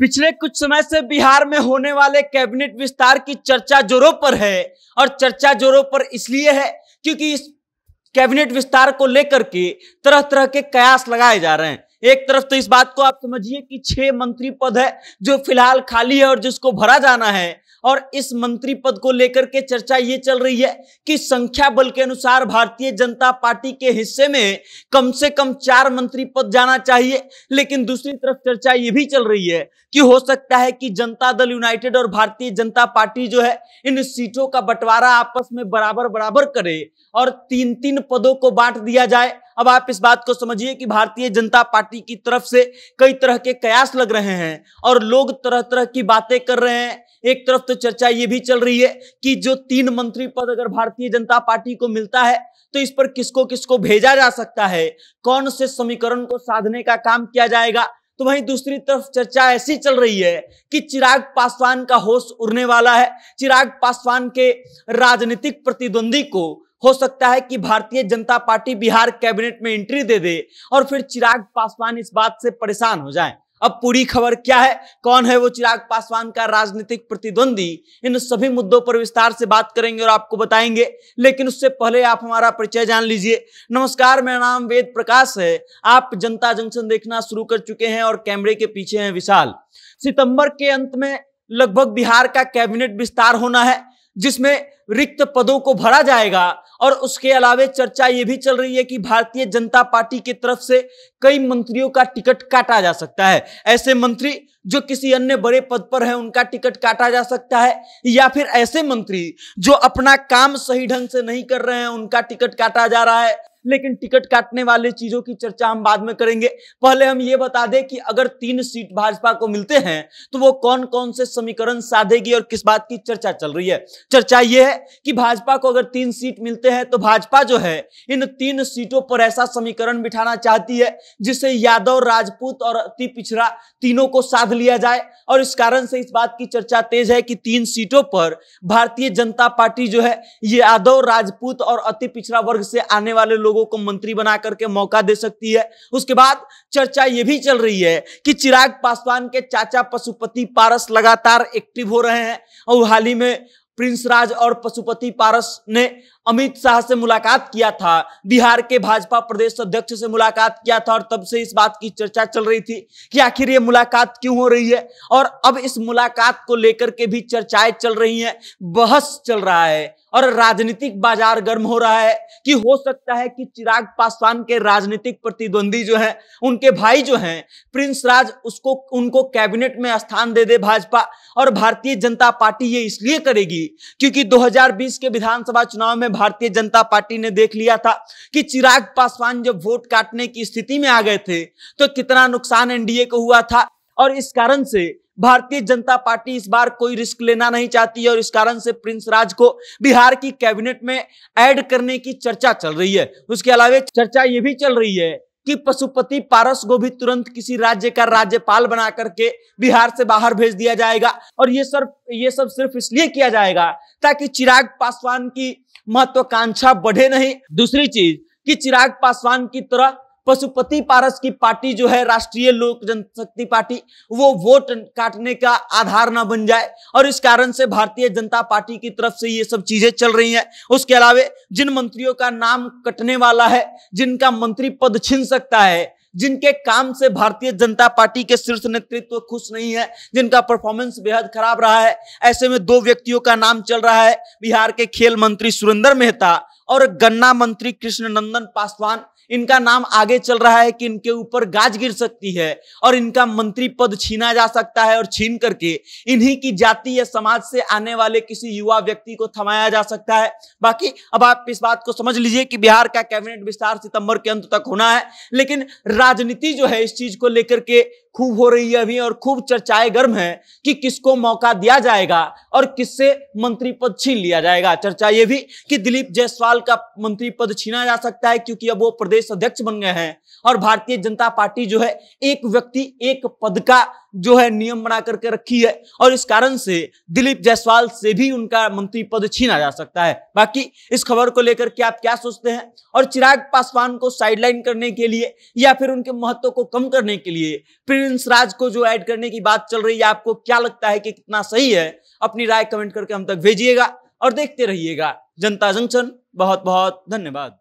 पिछले कुछ समय से बिहार में होने वाले कैबिनेट विस्तार की चर्चा जोरों पर है और चर्चा जोरों पर इसलिए है क्योंकि इस कैबिनेट विस्तार को लेकर के तरह तरह के कयास लगाए जा रहे हैं एक तरफ तो इस बात को आप समझिए कि छह मंत्री पद है जो फिलहाल खाली है और जिसको भरा जाना है और इस मंत्री पद को लेकर के चर्चा ये चल रही है कि संख्या बल के अनुसार भारतीय जनता पार्टी के हिस्से में कम से कम चार मंत्री पद जाना चाहिए लेकिन दूसरी तरफ चर्चा ये भी चल रही है कि हो सकता है कि जनता दल यूनाइटेड और भारतीय जनता पार्टी जो है इन सीटों का बंटवारा आपस में बराबर बराबर करे और तीन तीन पदों को बांट दिया जाए अब आप इस बात को समझिए कि भारतीय जनता पार्टी की तरफ से कई तरह के कयास लग रहे हैं और लोग तरह तरह की बातें कर रहे हैं एक तरफ तो चर्चा ये भी चल रही है कि जो तीन मंत्री पद अगर भारतीय जनता पार्टी को मिलता है तो इस पर किसको किसको भेजा जा सकता है कौन से समीकरण को साधने का काम किया जाएगा तो वहीं दूसरी तरफ चर्चा ऐसी चल रही है कि चिराग पासवान का होश उड़ने वाला है चिराग पासवान के राजनीतिक प्रतिद्वंदी को हो सकता है कि भारतीय जनता पार्टी बिहार कैबिनेट में एंट्री दे दे और फिर चिराग पासवान इस बात से परेशान हो जाएं अब पूरी खबर क्या है कौन है वो चिराग पासवान का राजनीतिक प्रतिद्वंदी इन सभी मुद्दों पर विस्तार से बात करेंगे और आपको बताएंगे लेकिन उससे पहले आप हमारा परिचय जान लीजिए नमस्कार मेरा नाम वेद प्रकाश है आप जनता जंक्शन देखना शुरू कर चुके हैं और कैमरे के पीछे हैं विशाल सितंबर के अंत में लगभग बिहार का कैबिनेट विस्तार होना है जिसमें रिक्त पदों को भरा जाएगा और उसके अलावे चर्चा ये भी चल रही है कि भारतीय जनता पार्टी की तरफ से कई मंत्रियों का टिकट काटा जा सकता है ऐसे मंत्री जो किसी अन्य बड़े पद पर है उनका टिकट काटा जा सकता है या फिर ऐसे मंत्री जो अपना काम सही ढंग से नहीं कर रहे हैं उनका टिकट काटा जा रहा है लेकिन टिकट काटने वाले चीजों की चर्चा हम बाद में करेंगे पहले हम ये बता दें कि अगर तीन सीट भाजपा को मिलते हैं तो वो कौन कौन से समीकरण साधेगी और किस बात की चर्चा चल रही है चर्चा ये है कि भाजपा को अगर तीन सीट मिलते हैं तो भाजपा जो है इन तीन सीटों पर ऐसा समीकरण बिठाना चाहती है जिससे यादव राजपूत और अति पिछड़ा तीनों को साध लिया जाए और इस कारण से इस बात की चर्चा तेज है कि तीन सीटों पर भारतीय जनता पार्टी जो है ये यादव राजपूत और अति पिछड़ा वर्ग से आने वाले लोग लोगों को मंत्री बना करके मौका दे सकती है उसके बाद चर्चा ये भी चल रही है कि चिराग पासवान के चाचा पशुपति पारस लगातार एक्टिव हो रहे हैं और हाल ही में प्रिंस राज और पशुपति पारस ने अमित शाह से मुलाकात किया था बिहार के भाजपा प्रदेश अध्यक्ष से मुलाकात किया था और तब से इस बात की चर्चा चल रही थी कि आखिर ये मुलाकात क्यों हो रही है और अब इस मुलाकात को लेकर के भी चर्चाएं चल रही हैं बहस चल रहा है और राजनीतिक बाजार गर्म हो रहा है कि हो सकता है कि चिराग पासवान के राजनीतिक प्रतिद्वंदी जो हैं उनके भाई जो हैं प्रिंस राज उसको उनको कैबिनेट में स्थान दे दे भाजपा और भारतीय जनता पार्टी ये इसलिए करेगी क्योंकि 2020 के विधानसभा चुनाव में भारतीय जनता पार्टी ने देख लिया था कि चिराग पासवान जब वोट काटने की स्थिति में आ गए थे तो कितना नुकसान एनडीए को हुआ था और इस कारण से भारतीय जनता पार्टी इस बार कोई रिस्क लेना नहीं चाहती और इस कारण से प्रिंस राज को बिहार की कैबिनेट में ऐड करने की चर्चा चल रही है उसके अलावा चर्चा ये भी चल रही है कि पशुपति पारस को भी तुरंत किसी राज्य का राज्यपाल बना करके बिहार से बाहर भेज दिया जाएगा और ये सब ये सब सिर्फ इसलिए किया जाएगा ताकि चिराग पासवान की महत्वाकांक्षा बढ़े नहीं दूसरी चीज कि चिराग पासवान की तरह पशुपति पारस की पार्टी जो है राष्ट्रीय लोक जनशक्ति पार्टी वो वोट काटने का आधार ना बन जाए और इस कारण से भारतीय जनता पार्टी की तरफ से ये सब चीजें चल रही हैं उसके अलावे जिन मंत्रियों का नाम कटने वाला है जिनका मंत्री पद छिन सकता है जिनके काम से भारतीय जनता पार्टी के शीर्ष नेतृत्व खुश नहीं है जिनका परफॉर्मेंस बेहद खराब रहा है ऐसे में दो व्यक्तियों का नाम चल रहा है बिहार के खेल मंत्री सुरेंद्र मेहता और गन्ना मंत्री कृष्ण नंदन पासवान इनका नाम आगे चल रहा है कि इनके ऊपर गाज गिर सकती है और इनका मंत्री पद छीना जा सकता है और छीन करके इन्हीं की जाति या समाज से आने वाले किसी युवा व्यक्ति को थमाया जा सकता है बाकी अब आप इस बात को समझ लीजिए कि बिहार का कैबिनेट विस्तार सितंबर के अंत तक होना है लेकिन राजनीति जो है इस चीज को लेकर के खूब हो रही है अभी और खूब चर्चाएं गर्म है कि किसको मौका दिया जाएगा और किससे मंत्री पद छीन लिया जाएगा चर्चा ये भी कि दिलीप जायसवाल का मंत्री पद छीना जा सकता है क्योंकि अब वो प्रदेश अध्यक्ष बन गए हैं और भारतीय जनता पार्टी जो है एक व्यक्ति एक पद का जो है नियम बना करके रखी है और इस कारण से दिलीप जायसवाल से भी उनका मंत्री पद छीना जा सकता है बाकी इस खबर को लेकर के आप क्या सोचते हैं और चिराग पासवान को साइडलाइन करने के लिए या फिर उनके महत्व को कम करने के लिए प्रिंस राज को जो ऐड करने की बात चल रही है आपको क्या लगता है कि कितना सही है अपनी राय कमेंट करके हम तक भेजिएगा और देखते रहिएगा जनता जंक्शन बहुत बहुत धन्यवाद